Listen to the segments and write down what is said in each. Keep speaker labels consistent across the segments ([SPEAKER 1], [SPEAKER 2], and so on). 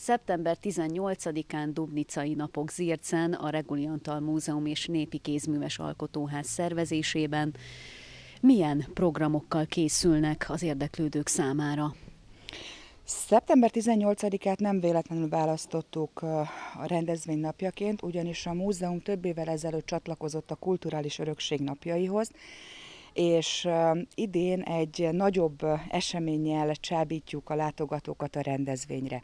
[SPEAKER 1] Szeptember 18-án Dubnicai Napok Zircen a Reguliantal Múzeum és Népi Kézműves Alkotóház szervezésében milyen programokkal készülnek az érdeklődők számára? Szeptember 18-át
[SPEAKER 2] nem véletlenül választottuk a rendezvény napjaként, ugyanis a múzeum több évvel ezelőtt csatlakozott a kulturális örökség napjaihoz, és idén egy nagyobb eseménnyel csábítjuk a látogatókat a rendezvényre.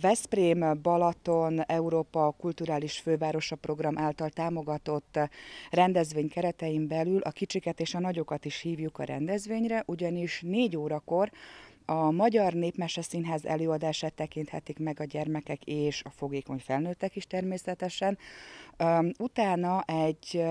[SPEAKER 2] Veszprém Balaton Európa Kulturális Fővárosa program által támogatott rendezvény keretein belül a kicsiket és a nagyokat is hívjuk a rendezvényre, ugyanis négy órakor a Magyar Népmese Színház előadását tekinthetik meg a gyermekek és a fogékony felnőttek is természetesen. Utána egy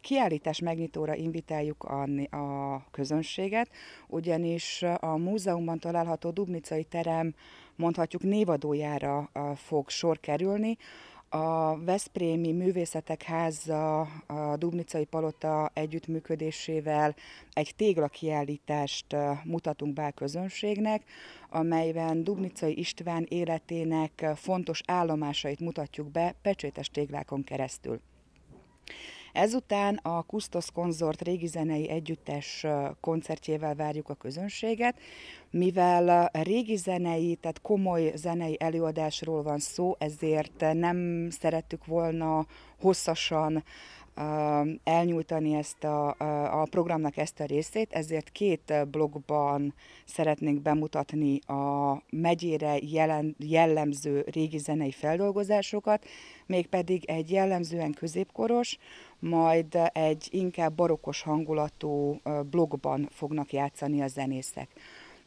[SPEAKER 2] kiállítás megnyitóra invitáljuk a, a közönséget, ugyanis a múzeumban található Dubnicai terem mondhatjuk névadójára fog sor kerülni, a Veszprémi Művészetek Háza a Dubnicai Palota együttműködésével egy téglakiállítást mutatunk be a közönségnek, amelyben Dubnicai István életének fontos állomásait mutatjuk be pecsétes téglákon keresztül. Ezután a Kustos Konzort régi zenei együttes koncertjével várjuk a közönséget, mivel régi zenei, tehát komoly zenei előadásról van szó, ezért nem szerettük volna hosszasan Um, elnyújtani ezt a, a programnak ezt a részét, ezért két uh, blogban szeretnénk bemutatni a megyére jelen, jellemző régi zenei feldolgozásokat, mégpedig egy jellemzően középkoros, majd egy inkább barokos hangulatú uh, blogban fognak játszani a zenészek.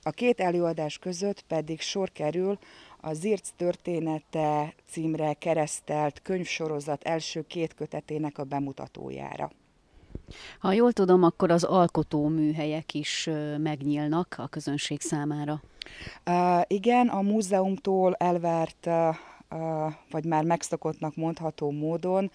[SPEAKER 2] A két előadás között pedig sor kerül a Zirc története címre keresztelt könyvsorozat első két
[SPEAKER 1] kötetének a bemutatójára. Ha jól tudom, akkor az alkotó műhelyek is megnyílnak a közönség számára. Uh, igen, a
[SPEAKER 2] múzeumtól elvárt, uh, uh, vagy már megszokottnak mondható módon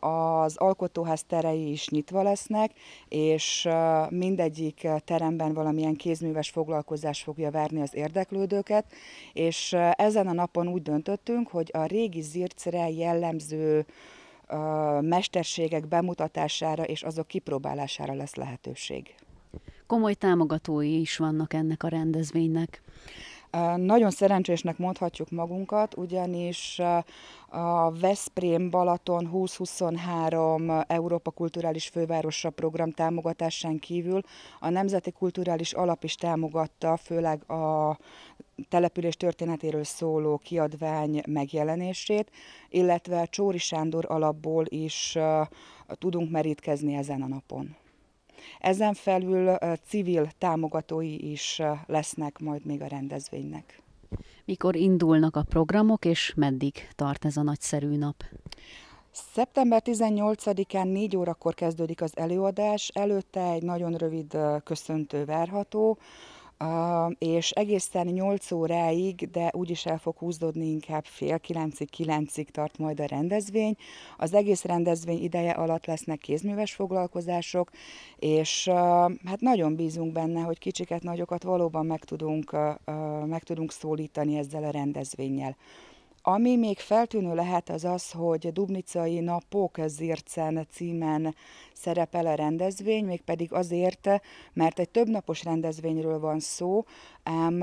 [SPEAKER 2] az alkotóház terei is nyitva lesznek, és mindegyik teremben valamilyen kézműves foglalkozás fogja várni az érdeklődőket, és ezen a napon úgy döntöttünk, hogy a régi zircre jellemző mesterségek bemutatására és azok kipróbálására lesz lehetőség.
[SPEAKER 1] Komoly támogatói is vannak ennek a rendezvénynek. Nagyon
[SPEAKER 2] szerencsésnek mondhatjuk magunkat, ugyanis a Veszprém Balaton 2023 Európa Kulturális Fővárosa program támogatásán kívül a Nemzeti Kulturális Alap is támogatta, főleg a település történetéről szóló kiadvány megjelenését, illetve Csóri Sándor alapból is tudunk merítkezni ezen a napon. Ezen felül civil támogatói is lesznek majd még a rendezvénynek.
[SPEAKER 1] Mikor indulnak a programok, és meddig tart ez a nagyszerű nap?
[SPEAKER 2] Szeptember 18-án 4 órakor kezdődik az előadás, előtte egy nagyon rövid köszöntő várható, és egészen 8 óráig, de úgyis el fog húzódni inkább fél kilencig, kilencig tart majd a rendezvény. Az egész rendezvény ideje alatt lesznek kézműves foglalkozások, és hát nagyon bízunk benne, hogy kicsiket, nagyokat valóban meg tudunk, meg tudunk szólítani ezzel a rendezvényel. Ami még feltűnő lehet az az, hogy Dubnicai Napok Zircen címen szerepel a rendezvény, mégpedig azért, mert egy többnapos rendezvényről van szó, ám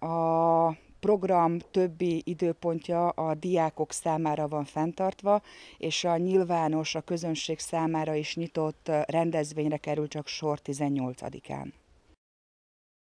[SPEAKER 2] a program többi időpontja a diákok számára van fenntartva, és a nyilvános, a közönség számára is nyitott rendezvényre kerül csak sor 18-án.